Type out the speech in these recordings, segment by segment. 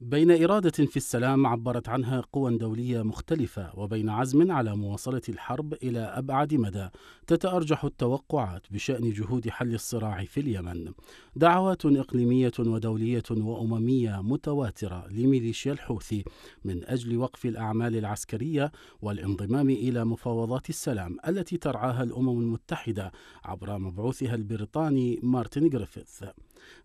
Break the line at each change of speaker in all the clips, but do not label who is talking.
بين إرادة في السلام عبرت عنها قوى دولية مختلفة وبين عزم على مواصلة الحرب إلى أبعد مدى تتأرجح التوقعات بشأن جهود حل الصراع في اليمن دعوات إقليمية ودولية وأممية متواترة لميليشيا الحوثي من أجل وقف الأعمال العسكرية والانضمام إلى مفاوضات السلام التي ترعاها الأمم المتحدة عبر مبعوثها البريطاني مارتن جريفيث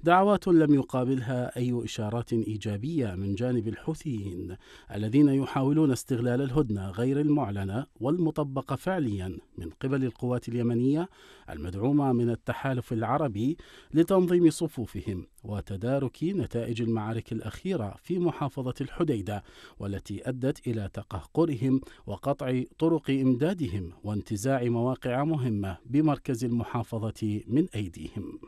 دعوات لم يقابلها أي إشارات إيجابية من جانب الحوثيين الذين يحاولون استغلال الهدنة غير المعلنة والمطبقة فعليا من قبل القوات اليمنية المدعومة من التحالف العربي لتنظيم صفوفهم وتدارك نتائج المعارك الأخيرة في محافظة الحديدة والتي أدت إلى تقهقرهم وقطع طرق إمدادهم وانتزاع مواقع مهمة بمركز المحافظة من أيديهم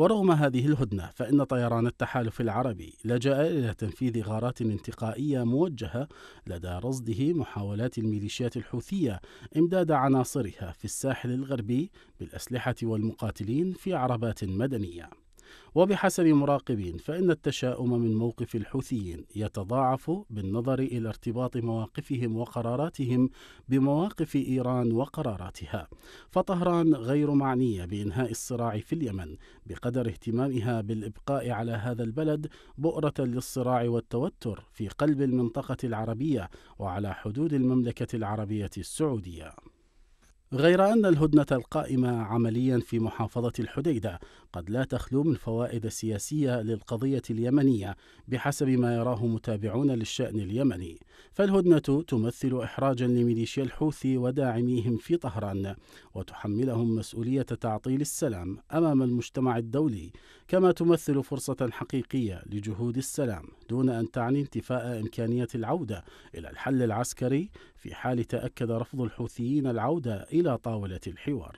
ورغم هذه الهدنة فإن طيران التحالف العربي لجأ إلى تنفيذ غارات انتقائية موجهة لدى رصده محاولات الميليشيات الحوثية إمداد عناصرها في الساحل الغربي بالأسلحة والمقاتلين في عربات مدنية وبحسب مراقبين فإن التشاؤم من موقف الحوثيين يتضاعف بالنظر إلى ارتباط مواقفهم وقراراتهم بمواقف إيران وقراراتها فطهران غير معنية بإنهاء الصراع في اليمن بقدر اهتمامها بالإبقاء على هذا البلد بؤرة للصراع والتوتر في قلب المنطقة العربية وعلى حدود المملكة العربية السعودية غير أن الهدنة القائمة عمليا في محافظة الحديدة قد لا تخلو من فوائد سياسية للقضية اليمنية بحسب ما يراه متابعون للشأن اليمني فالهدنة تمثل إحراجا لميليشيا الحوثي وداعميهم في طهران وتحملهم مسؤولية تعطيل السلام أمام المجتمع الدولي كما تمثل فرصة حقيقية لجهود السلام دون أن تعني انتفاء إمكانية العودة إلى الحل العسكري في حال تأكد رفض الحوثيين العودة إلى طاولة الحوار.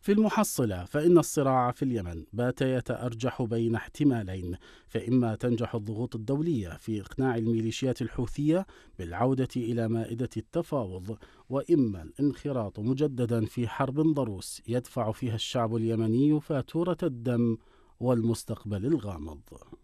في المحصلة فإن الصراع في اليمن بات يتأرجح بين احتمالين فإما تنجح الضغوط الدولية في إقناع الميليشيات الحوثية بالعودة إلى مائدة التفاوض وإما الانخراط مجددا في حرب ضروس يدفع فيها الشعب اليمني فاتورة الدم والمستقبل الغامض